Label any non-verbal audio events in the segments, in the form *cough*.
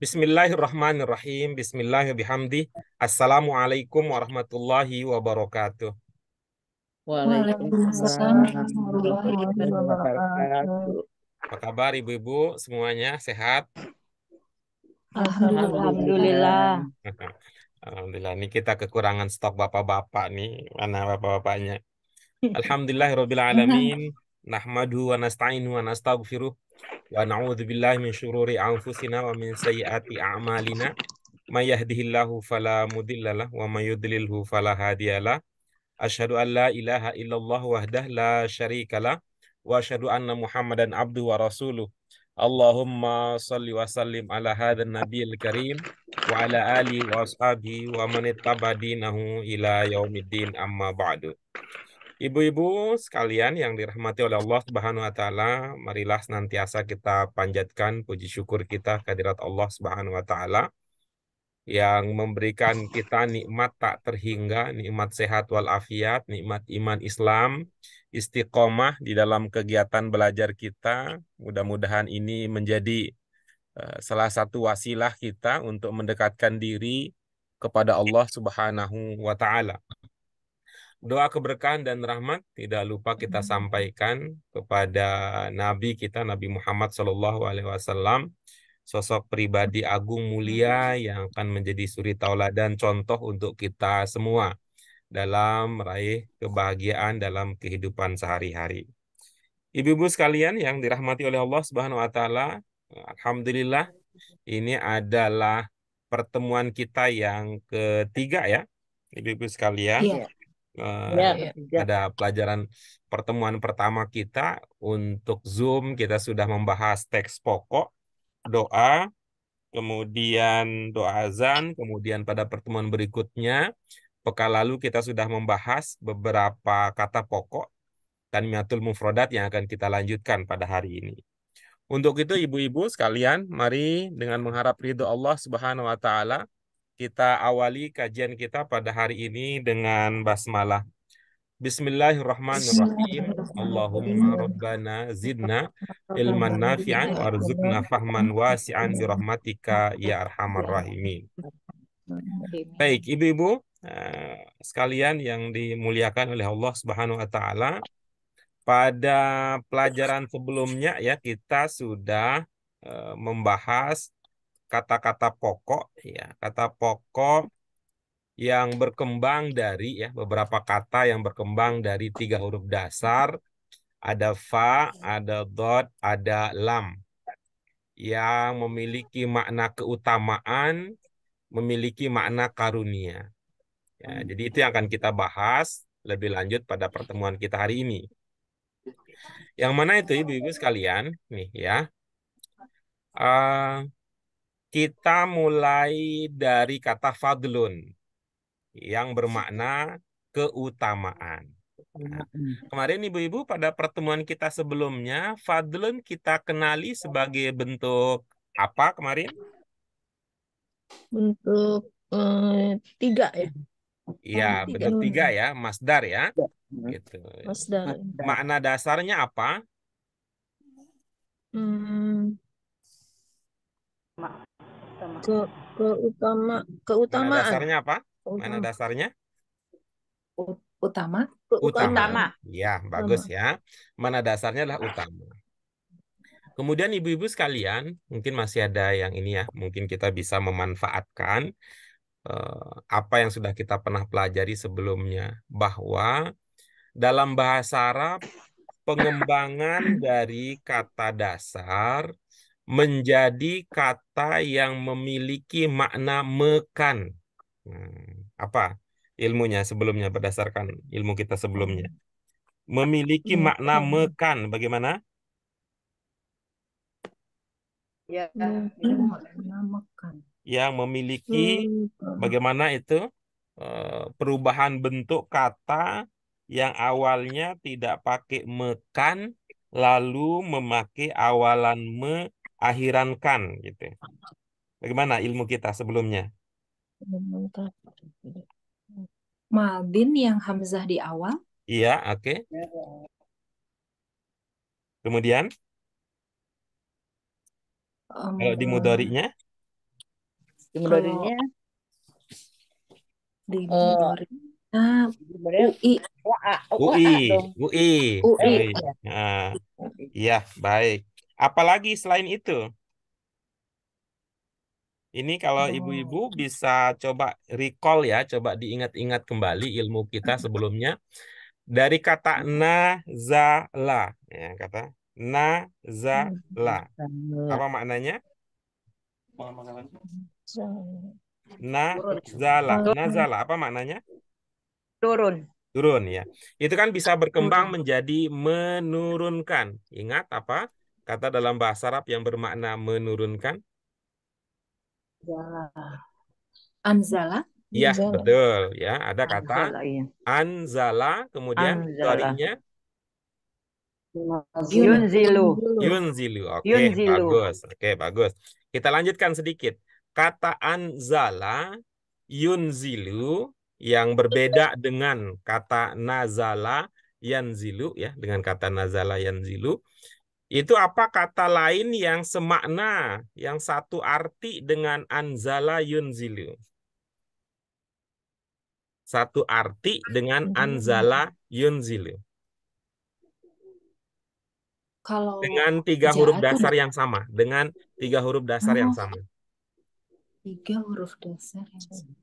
Bismillahirrahmanirrahim. Bismillahirrahmanirrahim. Assalamualaikum warahmatullahi wabarakatuh. Waalaikumsalam warahmatullahi wabarakatuh. Apa kabar ibu-ibu semuanya sehat? Alhamdulillah. Alhamdulillah. Ini kita kekurangan stok bapak-bapak nih. Mana bapak-bapaknya? Alhamdulillah nahmaduhu wa nasta'inu wa nastaghfiruh wa na'udzu billahi min syururi anfusina wa min sayyiati a'malina may yahdihillahu fala mudhillalah wa may yudlilhu fala hadiyalah asyhadu ilaha illallah wahdah la syarikalah wa asyhadu anna muhammadan abdu wa rasuluh Allahumma salli wa sallim ala hadzal nabiyil karim wa ala ali wa ashabihi wa man ittaba'dinahu ila yaumiddin amma ba'du Ibu-ibu sekalian yang dirahmati oleh Allah Subhanahu wa taala, marilah senantiasa kita panjatkan puji syukur kita kehadirat Allah Subhanahu wa taala yang memberikan kita nikmat tak terhingga, nikmat sehat wal afiat, nikmat iman Islam, istiqomah di dalam kegiatan belajar kita. Mudah-mudahan ini menjadi eh, salah satu wasilah kita untuk mendekatkan diri kepada Allah Subhanahu wa taala doa keberkahan dan rahmat tidak lupa kita mm-hmm. sampaikan kepada Nabi kita Nabi Muhammad Shallallahu Alaihi Wasallam sosok pribadi mm-hmm. agung mulia yang akan menjadi suri tauladan contoh untuk kita semua dalam meraih kebahagiaan dalam kehidupan sehari-hari. Ibu-ibu sekalian yang dirahmati oleh Allah Subhanahu wa taala, alhamdulillah ini adalah pertemuan kita yang ketiga ya. Ibu-ibu sekalian. Yeah ya, ada pelajaran pertemuan pertama kita untuk Zoom kita sudah membahas teks pokok doa kemudian doa azan kemudian pada pertemuan berikutnya pekan lalu kita sudah membahas beberapa kata pokok dan miatul mufrodat yang akan kita lanjutkan pada hari ini untuk itu ibu-ibu sekalian mari dengan mengharap ridho Allah Subhanahu wa taala kita awali kajian kita pada hari ini dengan basmalah. Bismillahirrahmanirrahim. Allahumma rabbana zidna ilman nafi'an warzuqna fahman wasi'an birahmatika ya arhamar rahimin. Baik, ibu-ibu eh, sekalian yang dimuliakan oleh Allah Subhanahu wa taala. Pada pelajaran sebelumnya ya kita sudah eh, membahas kata-kata pokok ya kata pokok yang berkembang dari ya beberapa kata yang berkembang dari tiga huruf dasar ada fa ada dot ada lam yang memiliki makna keutamaan memiliki makna karunia ya, hmm. jadi itu yang akan kita bahas lebih lanjut pada pertemuan kita hari ini yang mana itu ibu-ibu sekalian nih ya uh, kita mulai dari kata fadlun yang bermakna nah, keutamaan. kemarin ibu-ibu pada pertemuan kita sebelumnya, fadlun kita kenali sebagai bentuk apa kemarin? Bentuk eh, tiga ya. Iya, nah, bentuk tiga ya, masdar ya. Iya, gitu. Masdar. Makna dasarnya apa? Hmm utama. Ke keutama keutamaan. Mana ah. dasarnya apa? Keutama. Mana dasarnya? Utama. Utama. Iya, utama. Ya, bagus utama. ya. Mana dasarnya adalah ah. utama. Kemudian ibu-ibu sekalian, mungkin masih ada yang ini ya, mungkin kita bisa memanfaatkan eh, apa yang sudah kita pernah pelajari sebelumnya bahwa dalam bahasa Arab pengembangan dari kata dasar menjadi kata yang memiliki makna mekan. Hmm, apa ilmunya sebelumnya berdasarkan ilmu kita sebelumnya? Memiliki hmm. makna mekan bagaimana? Ya, Yang memiliki bagaimana itu eh, perubahan bentuk kata yang awalnya tidak pakai mekan lalu memakai awalan me akhiran kan gitu. Bagaimana ilmu kita sebelumnya? Madin yang hamzah di awal. Iya, oke. Okay. Kemudian um, kalau di mudorinya? Di mudorinya di eh, mudori. Uh, UI. UI. UI. UI. UI. Nah, iya, baik. Apalagi selain itu? Ini kalau oh. ibu-ibu oh. bisa coba recall ya, coba diingat-ingat kembali ilmu kita sebelumnya dari kata nazala ya kata nazala. Apa maknanya? Nazala. Nazala apa maknanya? Turun. Turun ya. Itu kan bisa berkembang menjadi menurunkan. Ingat apa? Kata dalam bahasa Arab yang bermakna menurunkan? Ya. Anzala. Iya, betul. Ya, ada kata anzala, iya. anzala kemudian darinya Yunzilu. Yunzilu. Oke, okay, bagus. Oke, okay, bagus. Kita lanjutkan sedikit. Kata anzala, yunzilu yang berbeda dengan kata nazala, yanzilu ya, dengan kata nazala yanzilu itu apa kata lain yang semakna, yang satu arti dengan anzala yunzilu? Satu arti dengan hmm. anzala yunzilu. Kalau dengan tiga huruf dasar yang sama, dengan tiga huruf dasar oh. yang sama. Tiga huruf dasar yang sama.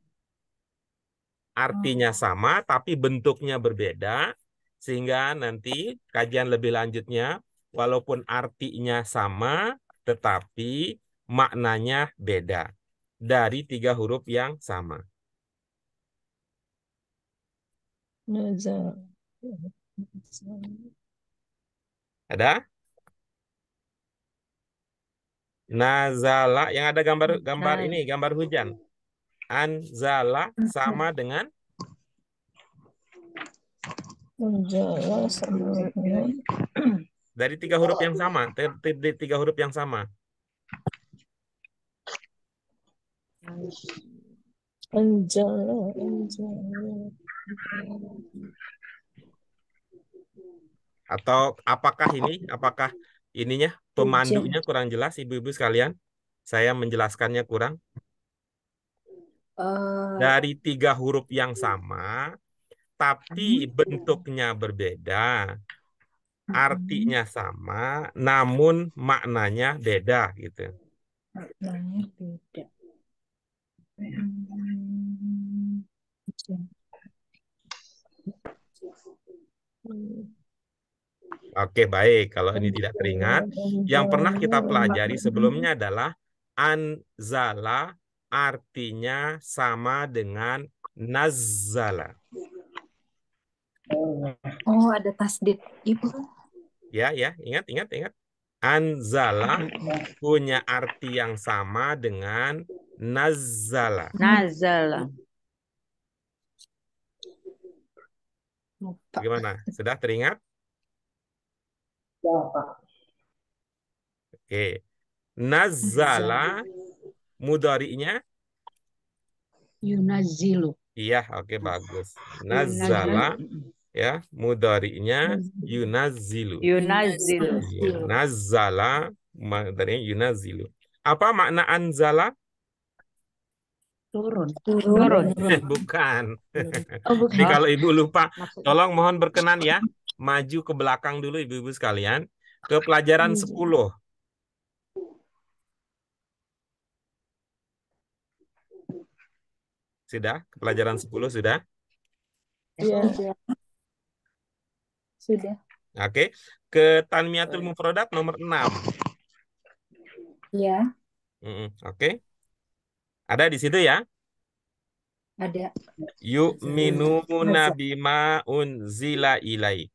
Artinya oh. sama, tapi bentuknya berbeda, sehingga nanti kajian lebih lanjutnya walaupun artinya sama, tetapi maknanya beda dari tiga huruf yang sama. Ada? Nazala yang ada gambar gambar ini gambar hujan. Anzala sama dengan Anzala sama dengan Oh. dari tiga huruf yang sama, dari tiga huruf yang sama. Anjala, Atau apakah ini, apakah ininya pemandunya kurang jelas ibu-ibu sekalian? Saya menjelaskannya kurang. Eh. Dari tiga huruf yang sama, tapi hmm. bentuknya berbeda artinya hmm. sama namun maknanya beda gitu maknanya beda Oke baik, kalau ini tidak teringat, yang pernah kita pelajari sebelumnya *laughs* adalah anzala artinya sama dengan nazala. Oh, ada tasdid. Ibu. Ya, ya, ingat, ingat, ingat. Anzala punya arti yang sama dengan nazala. Nazala. Gimana? Sudah teringat? Oke. Nazala mudari'nya Yunazilu. Iya, oke okay, bagus. Nazala ya mudarinya hmm. yunazilu yunazilu yunazala mudarinya yunazilu apa makna anzala turun turun eh, bukan oh, bukan Jadi, kalau ibu lupa tolong mohon berkenan ya maju ke belakang dulu ibu-ibu sekalian ke pelajaran 10 sudah pelajaran 10 sudah Iya. iya. Sudah. Oke. Okay. Ke tanmiyatul mufradat nomor 6. Iya. Mm -mm. Oke. Okay. Ada di situ ya? Ada. Yu'minuna bima unzila ilaik.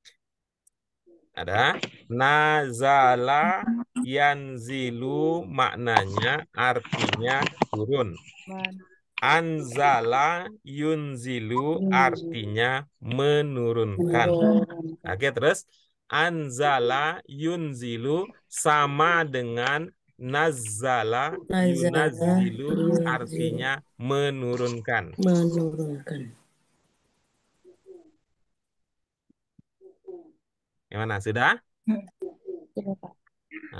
Ada. Nazala yanzilu maknanya artinya turun. Man. Anzala yunzilu artinya menurunkan. Oke, terus anzala yunzilu sama dengan nazala yunzilu artinya menurunkan. Menurunkan. Gimana, sudah? Hmm.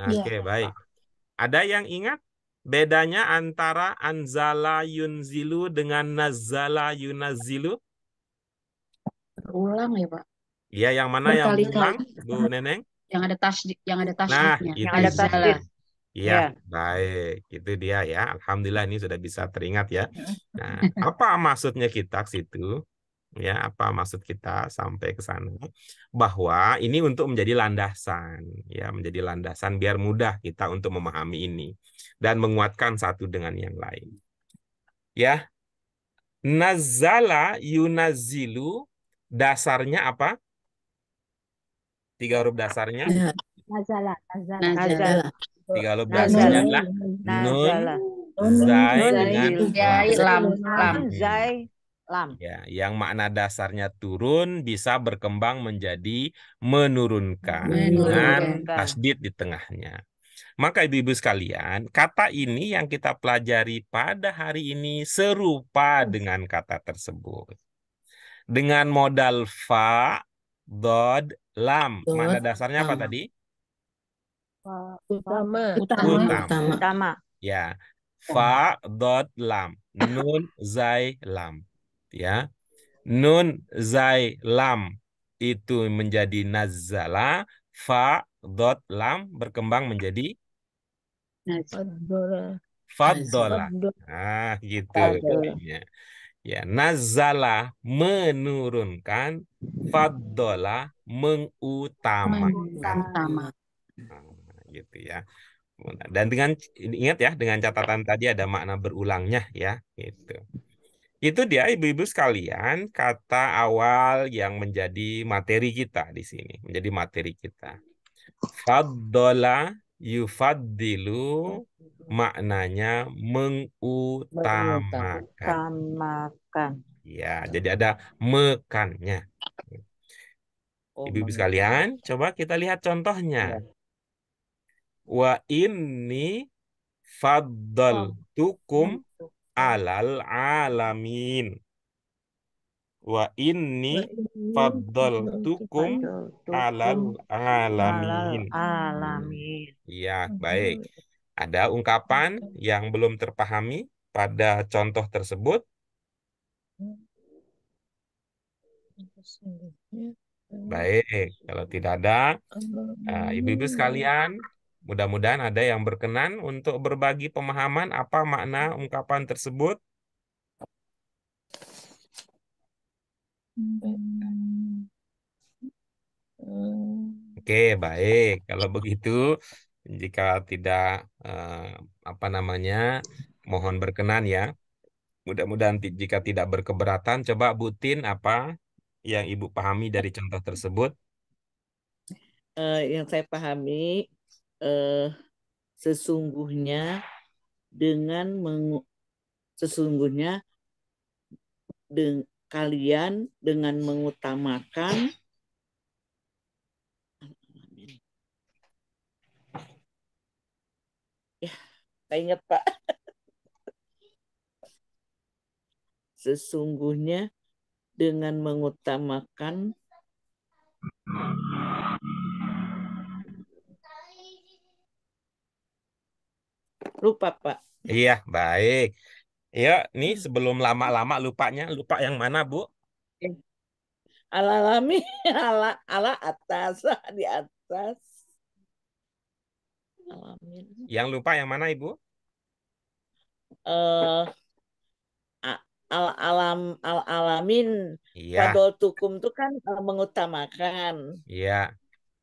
Oke, okay, ya. baik. Ada yang ingat? Bedanya antara anzala yunzilu dengan nazala yunazilu? Berulang ya, Pak. Iya, yang mana yang berulang, Bu Neneng? Yang ada tas yang ada tasnya. Nah, yang ada tasnya. Iya, ya. baik. Itu dia ya. Alhamdulillah ini sudah bisa teringat ya. Nah, apa maksudnya kita ke situ? Ya, apa maksud kita sampai ke sana? Bahwa ini untuk menjadi landasan, ya, menjadi landasan biar mudah kita untuk memahami ini dan menguatkan satu dengan yang lain. Ya. Nazala yunazilu dasarnya apa? Tiga huruf dasarnya. Ya. Nazala, nazala. nazala. Tiga huruf dasarnya adalah nun, zai dengan lam, lam, zai, lam. Ya, yang makna dasarnya turun bisa berkembang menjadi menurunkan, menurunkan. dengan tasdid di tengahnya. Maka ibu-ibu sekalian, kata ini yang kita pelajari pada hari ini serupa hmm. dengan kata tersebut. Dengan modal fa, dod, lam. Mana dasarnya apa tadi? Utama. Utama. Utama. Utama. Ya. Fa, dod, lam. Nun, zai, lam. Ya. Nun, zai, lam. Itu menjadi nazala. Fa, dot, lam. Berkembang menjadi Fadola. Ah, gitu. Ya. Ya, nazala menurunkan, fadola mengutamakan. Nah, gitu ya. Dan dengan ingat ya, dengan catatan tadi ada makna berulangnya ya, gitu. Itu dia ibu-ibu sekalian kata awal yang menjadi materi kita di sini, menjadi materi kita. Fadola Yufadilu maknanya mengutamakan. Makan. Ya, jadi ada mekannya. Ibu-ibu oh, sekalian, coba kita lihat contohnya. Ya. ini fadl tukum hmm. alal alamin. Wa inni tukum alal alamin. Alamin. Iya, baik. Ada ungkapan yang belum terpahami pada contoh tersebut? Baik, kalau tidak ada, eh, ibu-ibu sekalian, mudah-mudahan ada yang berkenan untuk berbagi pemahaman apa makna ungkapan tersebut Oke, hmm. Oke, baik. Kalau begitu, jika tidak eh, apa namanya, mohon berkenan ya. Mudah-mudahan jika tidak berkeberatan, coba butin apa yang Ibu pahami dari contoh tersebut. Eh, yang saya pahami, eh, sesungguhnya dengan mengu sesungguhnya deng kalian dengan mengutamakan ya saya ingat pak sesungguhnya dengan mengutamakan lupa pak iya baik Ya, nih sebelum lama-lama lupanya, lupa yang mana, Bu? Eh, ala lami, *laughs* ala ala atas, *laughs* di atas. Alamin. Yang lupa yang mana, Ibu? Eh uh, al alam al alamin. Iya. Padol tukum itu kan eh, mengutamakan. Iya.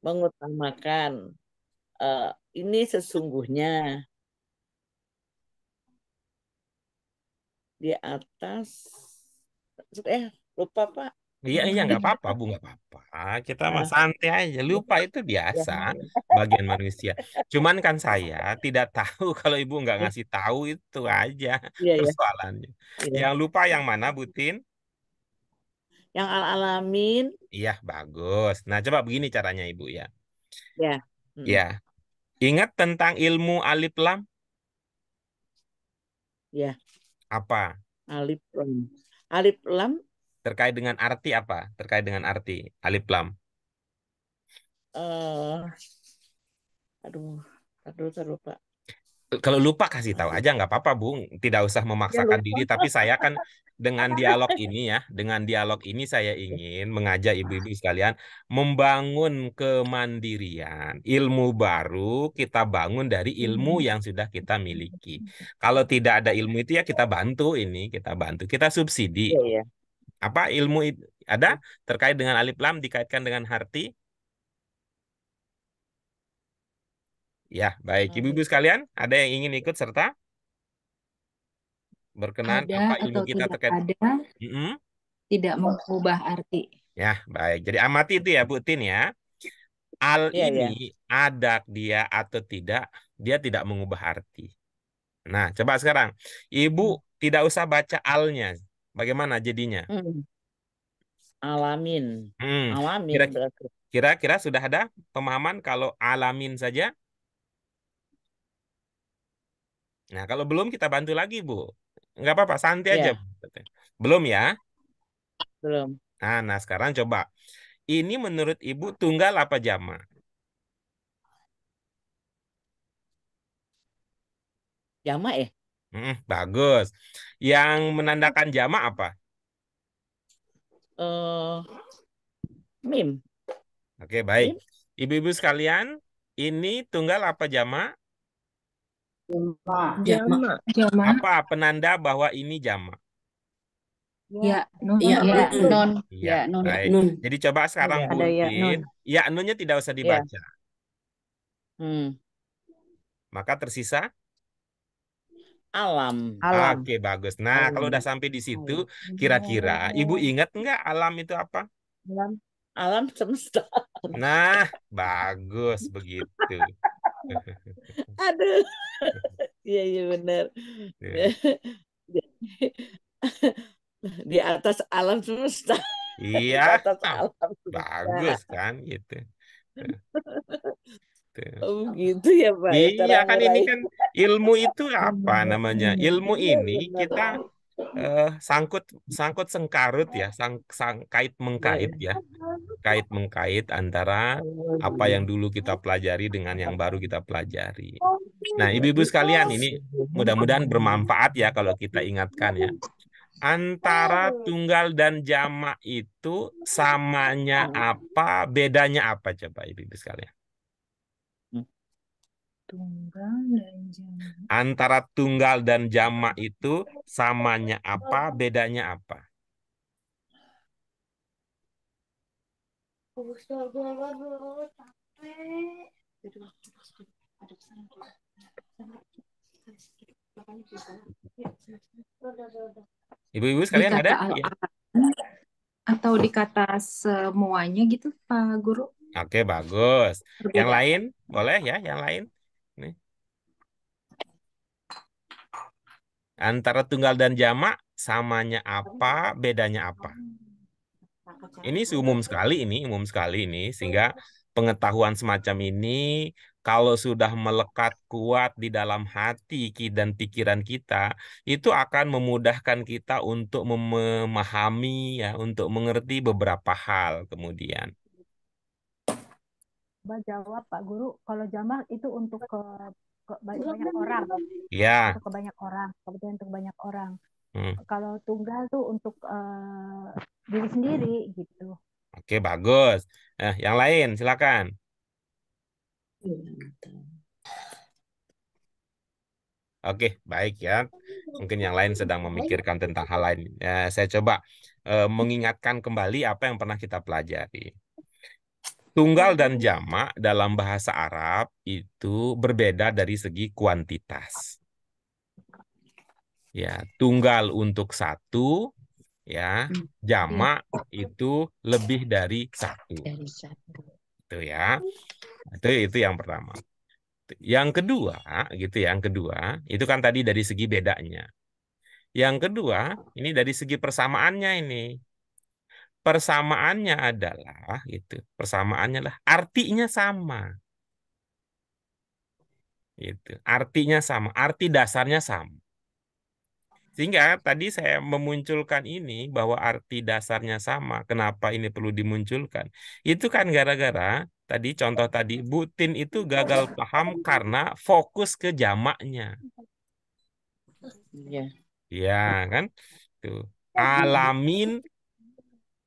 Mengutamakan. Uh, ini sesungguhnya di atas eh lupa pak Iya, iya nggak *laughs* apa-apa, Bu, nggak apa-apa. Kita mah ah. santai aja. Lupa itu biasa ya. bagian manusia. Cuman kan saya tidak tahu *laughs* kalau Ibu nggak ngasih tahu itu aja iya, iya. persoalannya. Iya. Yang lupa yang mana, Butin? Yang al-alamin. Iya, bagus. Nah, coba begini caranya Ibu ya. Ya. Hmm. Ya. Ingat tentang ilmu alif lam? Iya. Apa? Alif lam. Alif lam terkait dengan arti apa? Terkait dengan arti alif lam. uh, aduh, aduh terlupa kalau lupa kasih tahu aja nggak apa-apa Bung, tidak usah memaksakan ya, diri tapi saya kan dengan dialog ini ya, dengan dialog ini saya ingin mengajak ibu-ibu sekalian membangun kemandirian. Ilmu baru kita bangun dari ilmu hmm. yang sudah kita miliki. Kalau tidak ada ilmu itu ya kita bantu ini, kita bantu, kita subsidi. Iya, iya. Apa ilmu itu ada iya. terkait dengan alif lam dikaitkan dengan harti? Ya, baik. Ibu-ibu sekalian, ada yang ingin ikut serta? Berkenan ada apa ilmu kita terkait? Ada, mm -hmm. tidak mengubah arti. Ya, baik. Jadi amati itu ya, Bu ya. Al ya, ini ya. ada dia atau tidak, dia tidak mengubah arti. Nah, coba sekarang. Ibu hmm. tidak usah baca alnya. Bagaimana jadinya? Hmm. Alamin. Hmm. Alamin. Kira-kira sudah ada pemahaman kalau alamin saja? Nah, kalau belum kita bantu lagi, Bu. Enggak apa-apa, santai ya. aja. Iya. Belum ya? Belum. Nah, nah sekarang coba. Ini menurut Ibu tunggal apa jama? Jama ya? Eh? Hmm, bagus. Yang menandakan jama apa? Uh, eh, mim. Oke, baik. Ibu-ibu sekalian, ini tunggal apa jama? Jama. Ya, jama. Apa penanda bahwa ini jama? Ya, ya nun. Ya, ya, nun. Ya, ya, nun. Baik. nun. Jadi coba sekarang ya, ya, nun. ya, nunnya tidak usah dibaca. Ya. Hmm. Maka tersisa alam. alam. Oke, bagus. Nah, alam. kalau udah sampai di situ, kira-kira Ibu ingat nggak alam itu apa? Alam. Alam semesta. Nah, bagus begitu. *laughs* Aduh. *laughs* Iya iya benar. Iya. *laughs* di atas alam semesta. Iya. di atas alam semesta. Bagus kan gitu. Oh gitu ya Pak. Ya, iya kan ini kan ilmu itu apa namanya? Iya, ilmu ini kita eh, sangkut sangkut sengkarut ya sang, sang kait mengkait ya kait mengkait antara apa yang dulu kita pelajari dengan yang baru kita pelajari nah ibu-ibu sekalian ini mudah-mudahan bermanfaat ya kalau kita ingatkan ya antara tunggal dan jamak itu samanya apa bedanya apa coba ibu-ibu sekalian tunggal dan jamak. Antara tunggal dan jamak itu samanya apa, oh. bedanya apa? Ibu-ibu sekalian ada? Ya. Atau dikata semuanya gitu Pak Guru? Oke, bagus. Yang lain boleh ya, yang lain? Antara tunggal dan jamak samanya apa, oh. bedanya apa? Ini umum sekali ini, umum sekali ini iya. sehingga pengetahuan semacam ini kalau sudah melekat kuat di dalam hati dan pikiran kita, itu akan memudahkan kita untuk memahami ya, untuk mengerti beberapa hal kemudian. Coba jawab Pak Guru, kalau jamak itu untuk ke ke banyak, iya. banyak orang. Iya. Ke banyak orang, kebetulan untuk banyak orang. Hmm. Kalau tunggal tuh untuk uh, diri sendiri hmm. gitu. Oke, bagus. Nah, yang lain silakan. Iya, Oke, baik ya. Mungkin yang lain sedang memikirkan tentang hal lain. Ya, saya coba uh, mengingatkan kembali apa yang pernah kita pelajari. Tunggal dan jamak dalam bahasa Arab itu berbeda dari segi kuantitas. Ya, tunggal untuk satu, ya, jamak itu lebih dari satu. Itu ya, itu itu yang pertama. Yang kedua, gitu ya, yang kedua itu kan tadi dari segi bedanya. Yang kedua, ini dari segi persamaannya ini persamaannya adalah gitu persamaannya lah artinya sama gitu artinya sama arti dasarnya sama sehingga tadi saya memunculkan ini bahwa arti dasarnya sama kenapa ini perlu dimunculkan itu kan gara-gara tadi contoh tadi Butin itu gagal paham karena fokus ke jamaknya ya, ya kan tuh alamin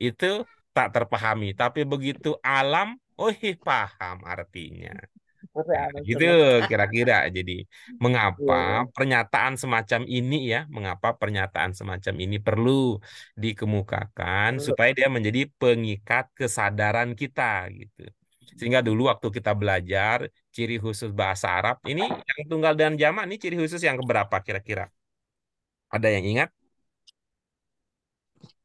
itu tak terpahami. Tapi begitu alam, oh paham artinya. Nah, gitu kira-kira jadi *laughs* mengapa iya. pernyataan semacam ini ya mengapa pernyataan semacam ini perlu dikemukakan supaya dia menjadi pengikat kesadaran kita gitu sehingga dulu waktu kita belajar ciri khusus bahasa Arab ini yang tunggal dan jamak ini ciri khusus yang keberapa kira-kira ada yang ingat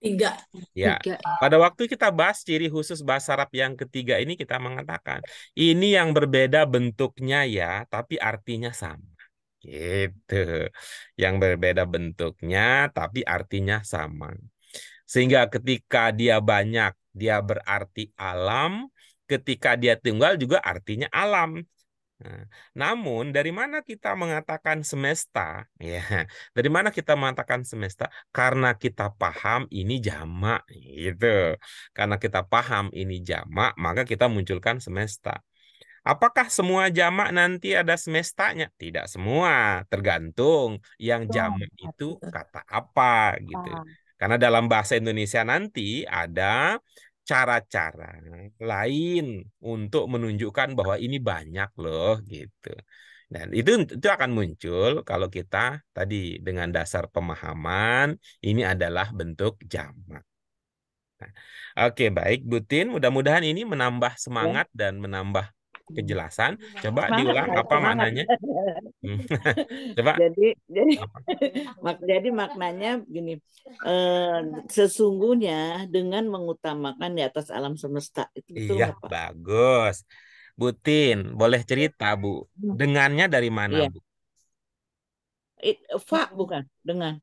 Tiga. Ya. Tiga. Pada waktu kita bahas ciri khusus bahasa Arab yang ketiga ini kita mengatakan ini yang berbeda bentuknya ya, tapi artinya sama. Gitu. Yang berbeda bentuknya tapi artinya sama. Sehingga ketika dia banyak, dia berarti alam. Ketika dia tunggal juga artinya alam. Nah, namun dari mana kita mengatakan semesta? Ya, *laughs* dari mana kita mengatakan semesta? Karena kita paham ini jamak, gitu. Karena kita paham ini jamak, maka kita munculkan semesta. Apakah semua jamak nanti ada semestanya? Tidak semua, tergantung yang jamak itu kata apa gitu. Karena dalam bahasa Indonesia nanti ada cara-cara lain untuk menunjukkan bahwa ini banyak loh gitu. Dan itu itu akan muncul kalau kita tadi dengan dasar pemahaman ini adalah bentuk jamak. Nah, oke baik Butin, mudah-mudahan ini menambah ya. semangat dan menambah kejelasan. Iya. Coba Mana diulang ya, apa maknanya? Hmm. *laughs* Coba. Jadi jadi *laughs* mak, jadi maknanya gini. Eh, sesungguhnya dengan mengutamakan di atas alam semesta itu Iya, apa? bagus. Butin, boleh cerita, Bu. Hmm. Dengannya dari mana, iya. Bu? It, fa bukan, dengan.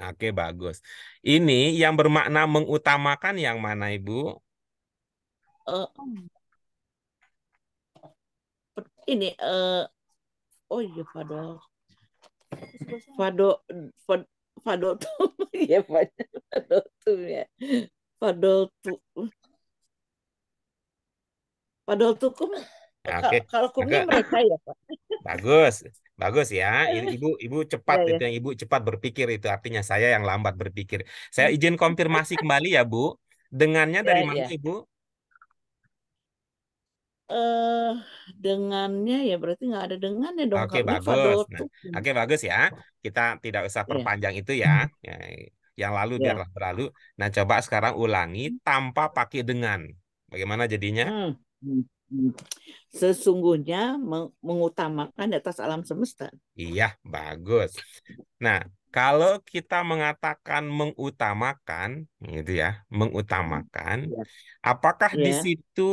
Oke, bagus. Ini yang bermakna mengutamakan yang mana, Ibu? Uh, ini uh, oh iya Fado Fado Fado, tuh *laughs* ya Fado tuh ya Fado tuh Fado tuh kum okay. kalau kumnya mereka ya Pak bagus Bagus ya, *laughs* ibu ibu cepat ya, ya. itu yang ibu cepat berpikir itu artinya saya yang lambat berpikir. Saya *laughs* izin konfirmasi kembali ya bu, dengannya iya, dari ya, mana ibu? eh dengannya ya berarti nggak ada dengannya dong. Oke okay, bagus. nah, gitu. Oke okay, bagus ya. Kita tidak usah iya. perpanjang yeah. itu ya. Mm-hmm. ya. Yang lalu yeah. biarlah berlalu. Nah coba sekarang ulangi mm-hmm. tanpa pakai dengan. Bagaimana jadinya? Hmm, hmm, hmm. Sesungguhnya mengutamakan atas alam semesta. Iya bagus. Nah kalau kita mengatakan mengutamakan, gitu ya, mengutamakan, iya. apakah yeah. di iya. situ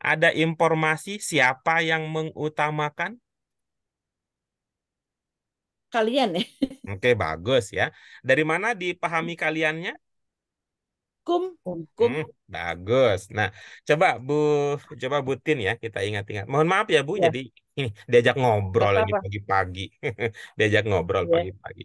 ada informasi siapa yang mengutamakan? Kalian ya. Oke, bagus ya. Dari mana dipahami kaliannya? Kum. Kum. Hmm, bagus. Nah, coba Bu, coba Butin ya, kita ingat-ingat. Mohon maaf ya Bu, yeah. jadi ini diajak ngobrol Gak lagi pagi-pagi. *laughs* diajak ngobrol iya. pagi-pagi.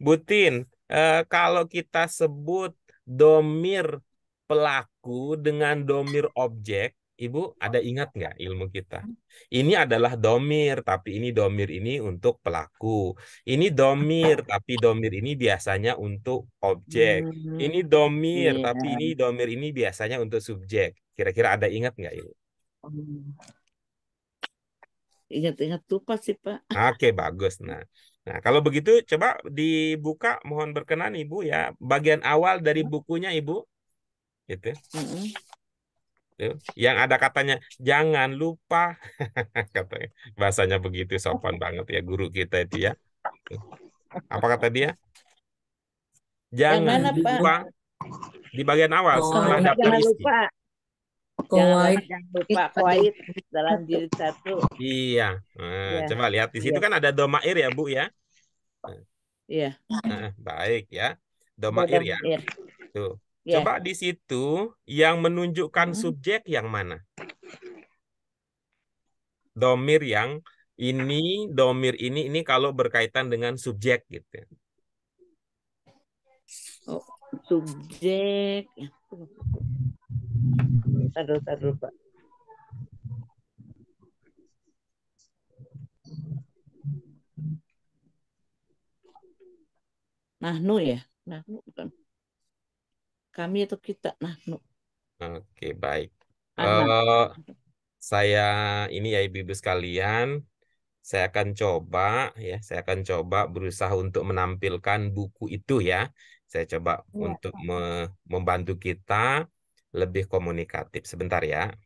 Butin, eh, kalau kita sebut domir pelaku dengan domir objek, Ibu ada ingat nggak ilmu kita? Ini adalah domir, tapi ini domir ini untuk pelaku. Ini domir, *laughs* tapi domir ini biasanya untuk objek. Hmm, ini domir, iya. tapi ini domir ini biasanya untuk subjek. Kira-kira ada ingat nggak Ibu? Hmm. Ingat-ingat lupa sih Pak. Oke, bagus. Nah, Nah, kalau begitu coba dibuka mohon berkenan Ibu ya bagian awal dari iya. bukunya Ibu. Gitu. Yang ada katanya jangan lupa *laughs* katanya. Bahasanya begitu sopan banget ya guru kita itu ya. Apa kata dia? Jangan mana, lupa Pak? di bagian awal oh, setelah iya, daftar isi. Lupa. Koait. Jangan dalam diri satu. Iya. Nah, ya. Coba lihat di situ ya. kan ada domair ya Bu ya. Iya. Nah, baik ya. Domair iya, ya. Tuh. Ya. Coba di situ yang menunjukkan hmm. subjek yang mana? Domir yang ini, domir ini, ini kalau berkaitan dengan subjek gitu. Oh, subjek. Tahan dulu, Pak. Nahnu ya? Nahnu bukan. Kami atau kita? Nahnu. Oke, baik. Uh, saya ini ya Ibu-Ibu sekalian, saya akan coba ya saya akan coba berusaha untuk menampilkan buku itu ya saya coba ya. untuk me membantu kita lebih komunikatif. Sebentar ya.